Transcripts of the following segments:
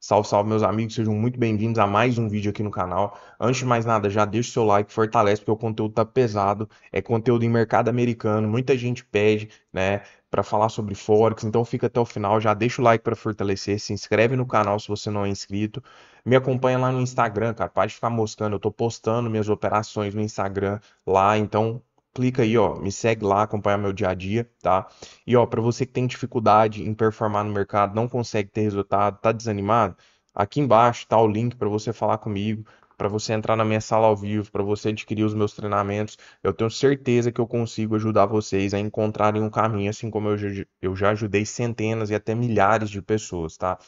Salve, salve, meus amigos, sejam muito bem-vindos a mais um vídeo aqui no canal. Antes de mais nada, já deixa o seu like, fortalece, porque o conteúdo tá pesado, é conteúdo em mercado americano, muita gente pede, né, para falar sobre Forex, então fica até o final, já deixa o like para fortalecer, se inscreve no canal se você não é inscrito, me acompanha lá no Instagram, cara, pode ficar mostrando eu tô postando minhas operações no Instagram lá, então clica aí, ó, me segue lá, acompanha meu dia a dia, tá? E ó, para você que tem dificuldade em performar no mercado, não consegue ter resultado, tá desanimado, aqui embaixo tá o link para você falar comigo, para você entrar na minha sala ao vivo, para você adquirir os meus treinamentos. Eu tenho certeza que eu consigo ajudar vocês a encontrarem um caminho, assim como eu, eu já ajudei centenas e até milhares de pessoas, tá?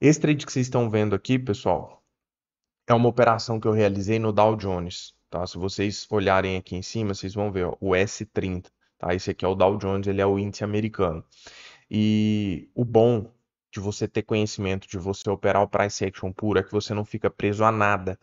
Esse trade que vocês estão vendo aqui, pessoal, é uma operação que eu realizei no Dow Jones. Tá? Se vocês olharem aqui em cima, vocês vão ver ó, o S30. Tá? Esse aqui é o Dow Jones, ele é o índice americano. E o bom de você ter conhecimento, de você operar o price action puro, é que você não fica preso a nada.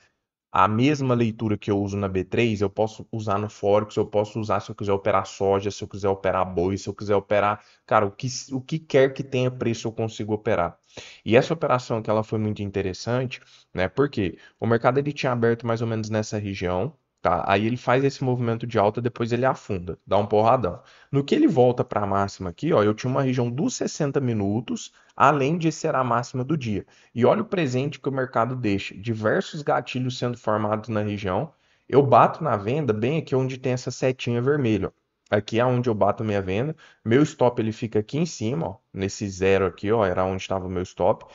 A mesma leitura que eu uso na B3, eu posso usar no Forex, eu posso usar se eu quiser operar soja, se eu quiser operar boi, se eu quiser operar, cara, o que, o que quer que tenha preço eu consigo operar. E essa operação que ela foi muito interessante, né? Porque o mercado ele tinha aberto mais ou menos nessa região, Tá? Aí ele faz esse movimento de alta, depois ele afunda, dá um porradão. No que ele volta para a máxima aqui, ó, eu tinha uma região dos 60 minutos, além de ser a máxima do dia. E olha o presente que o mercado deixa, diversos gatilhos sendo formados na região. Eu bato na venda bem aqui onde tem essa setinha vermelha. Ó. Aqui é onde eu bato minha venda. Meu stop ele fica aqui em cima, ó, nesse zero aqui, ó, era onde estava o meu stop.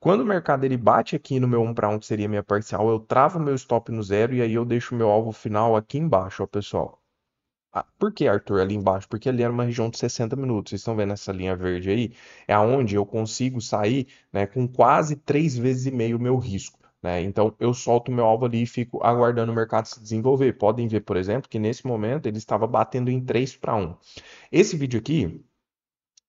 Quando o mercado ele bate aqui no meu 1 para 1, que seria minha parcial, eu travo meu stop no zero e aí eu deixo meu alvo final aqui embaixo, ó, pessoal. Ah, por que, Arthur, ali embaixo? Porque ali era uma região de 60 minutos. Vocês estão vendo essa linha verde aí? É aonde eu consigo sair né, com quase três vezes e meio o meu risco. Né? Então, eu solto meu alvo ali e fico aguardando o mercado se desenvolver. Podem ver, por exemplo, que nesse momento ele estava batendo em 3 para 1. Esse vídeo aqui,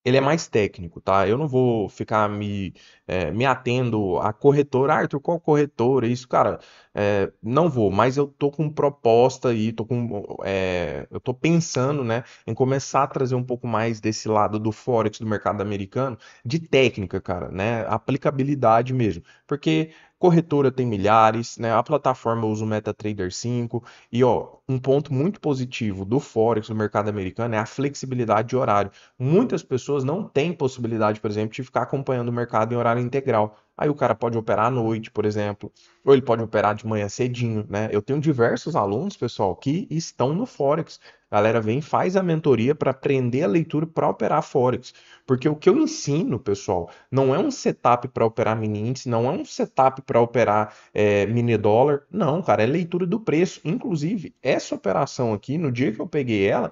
ele é mais técnico, tá? Eu não vou ficar me, é, me atendo a corretora, Arthur, ah, qual corretora? É isso, cara, é, não vou, mas eu tô com proposta e tô com, é, eu tô pensando, né, em começar a trazer um pouco mais desse lado do Forex do mercado americano, de técnica, cara, né, aplicabilidade mesmo, porque corretora tem milhares, né? A plataforma usa o MetaTrader 5 e ó, um ponto muito positivo do forex, do mercado americano é a flexibilidade de horário. Muitas pessoas não têm possibilidade, por exemplo, de ficar acompanhando o mercado em horário integral. Aí o cara pode operar à noite, por exemplo, ou ele pode operar de manhã cedinho, né? Eu tenho diversos alunos, pessoal, que estão no Forex. A galera vem faz a mentoria para aprender a leitura para operar Forex. Porque o que eu ensino, pessoal, não é um setup para operar mini índice, não é um setup para operar é, mini dólar. Não, cara, é leitura do preço. Inclusive, essa operação aqui, no dia que eu peguei ela,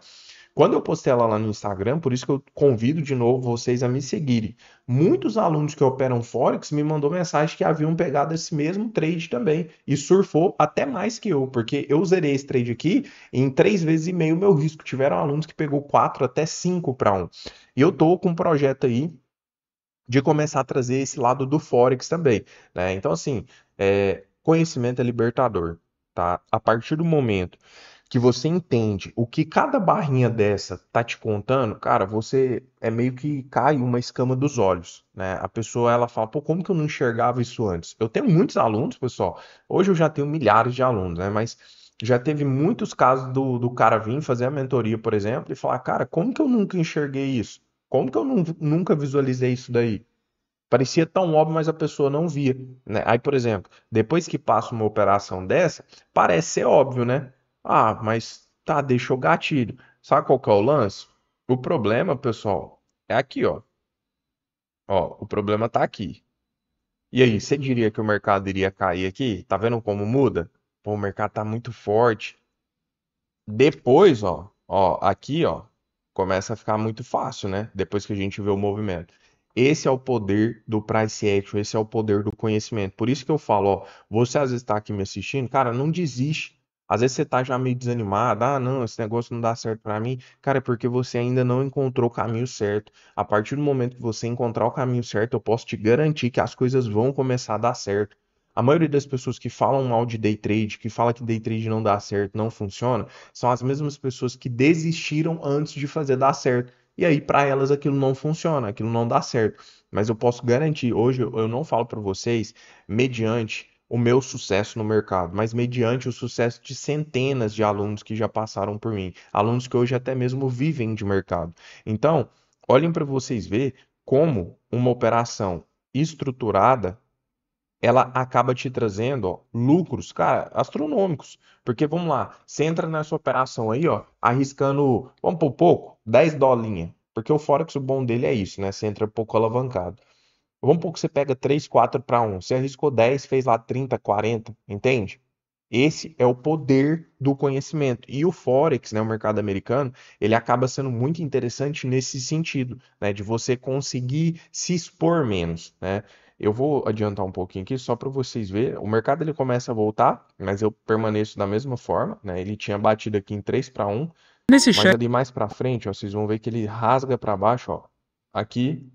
quando eu postei ela lá no Instagram, por isso que eu convido de novo vocês a me seguirem. Muitos alunos que operam Forex me mandou mensagem que haviam pegado esse mesmo trade também e surfou até mais que eu, porque eu zerei esse trade aqui em três vezes e meio meu risco. Tiveram alunos que pegou quatro até cinco para um. E eu tô com um projeto aí de começar a trazer esse lado do Forex também, né? Então, assim, é, conhecimento é libertador, tá? A partir do momento que você entende o que cada barrinha dessa tá te contando, cara, você é meio que cai uma escama dos olhos, né? A pessoa ela fala, pô, como que eu não enxergava isso antes? Eu tenho muitos alunos, pessoal. Hoje eu já tenho milhares de alunos, né? Mas já teve muitos casos do, do cara vir fazer a mentoria, por exemplo, e falar, cara, como que eu nunca enxerguei isso? Como que eu nunca visualizei isso daí? Parecia tão óbvio, mas a pessoa não via. Né? Aí, por exemplo, depois que passa uma operação dessa, parece ser óbvio, né? Ah, mas tá, deixou gatilho. Sabe qual que é o lance? O problema, pessoal, é aqui, ó. Ó, o problema tá aqui. E aí, você diria que o mercado iria cair aqui? Tá vendo como muda? Pô, o mercado tá muito forte. Depois, ó, ó, aqui, ó, começa a ficar muito fácil, né? Depois que a gente vê o movimento. Esse é o poder do price action, esse é o poder do conhecimento. Por isso que eu falo, ó, você às vezes tá aqui me assistindo, cara, não desiste. Às vezes você tá já meio desanimado, ah, não, esse negócio não dá certo para mim. Cara, é porque você ainda não encontrou o caminho certo. A partir do momento que você encontrar o caminho certo, eu posso te garantir que as coisas vão começar a dar certo. A maioria das pessoas que falam mal de day trade, que fala que day trade não dá certo, não funciona, são as mesmas pessoas que desistiram antes de fazer dar certo. E aí para elas aquilo não funciona, aquilo não dá certo. Mas eu posso garantir, hoje eu não falo para vocês mediante o meu sucesso no mercado, mas mediante o sucesso de centenas de alunos que já passaram por mim, alunos que hoje até mesmo vivem de mercado. Então, olhem para vocês ver como uma operação estruturada ela acaba te trazendo ó, lucros, cara, astronômicos. Porque vamos lá, você entra nessa operação aí, ó, arriscando, vamos por pouco, 10 dolinhas. Porque o Forex, o bom dele é isso, né? Você entra pouco alavancado. Vamos pouco você pega 3, 4 para 1. Você arriscou 10, fez lá 30, 40, entende? Esse é o poder do conhecimento. E o Forex, né, o mercado americano, ele acaba sendo muito interessante nesse sentido, né, de você conseguir se expor menos. Né? Eu vou adiantar um pouquinho aqui só para vocês verem. O mercado ele começa a voltar, mas eu permaneço da mesma forma. Né? Ele tinha batido aqui em 3 para 1. Nesse mas de ali mais para frente, ó, vocês vão ver que ele rasga para baixo. Ó. Aqui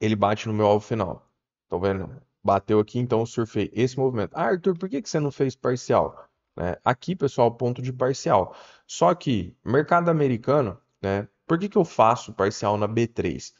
ele bate no meu alvo final. estão vendo? Bateu aqui, então eu surfei esse movimento. Ah, Arthur, por que, que você não fez parcial? Né? Aqui, pessoal, ponto de parcial. Só que, mercado americano, né? Por que, que eu faço parcial na B3?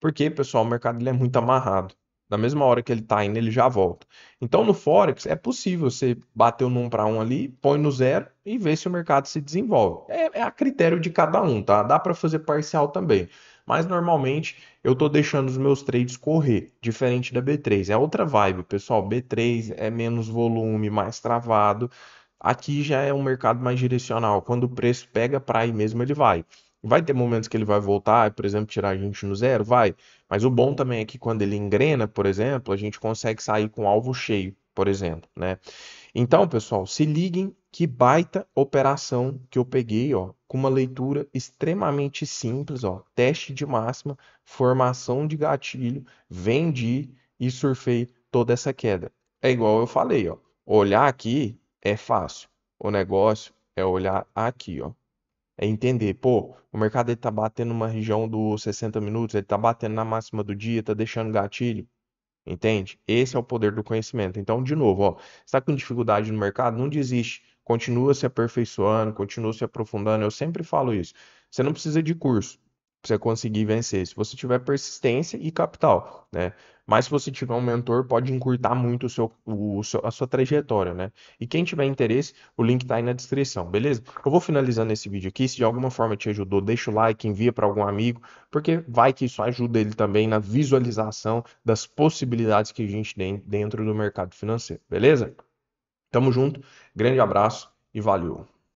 Porque, pessoal, o mercado ele é muito amarrado. Na mesma hora que ele está indo, ele já volta. Então, no Forex, é possível você bater num para um ali, põe no zero e ver se o mercado se desenvolve. É, é a critério de cada um, tá? Dá para fazer parcial também. Mas, normalmente, eu estou deixando os meus trades correr, diferente da B3. É outra vibe, pessoal. B3 é menos volume, mais travado. Aqui já é um mercado mais direcional. Quando o preço pega para aí mesmo, ele vai. Vai ter momentos que ele vai voltar, ah, por exemplo, tirar a gente no zero? Vai. Mas o bom também é que quando ele engrena, por exemplo, a gente consegue sair com alvo cheio, por exemplo, né? Então, pessoal, se liguem que baita operação que eu peguei, ó, com uma leitura extremamente simples, ó, teste de máxima, formação de gatilho, vendi e surfei toda essa queda. É igual eu falei, ó, olhar aqui é fácil. O negócio é olhar aqui, ó é entender, pô, o mercado ele tá batendo uma região dos 60 minutos, ele tá batendo na máxima do dia, tá deixando gatilho. Entende? Esse é o poder do conhecimento. Então, de novo, ó, está com dificuldade no mercado, não desiste, continua se aperfeiçoando, continua se aprofundando. Eu sempre falo isso. Você não precisa de curso você conseguir vencer. Se você tiver persistência e capital, né? Mas se você tiver um mentor, pode encurtar muito o seu, o, seu, a sua trajetória, né? E quem tiver interesse, o link tá aí na descrição, beleza? Eu vou finalizando esse vídeo aqui. Se de alguma forma te ajudou, deixa o like, envia para algum amigo, porque vai que isso ajuda ele também na visualização das possibilidades que a gente tem dentro do mercado financeiro, beleza? Tamo junto, grande abraço e valeu!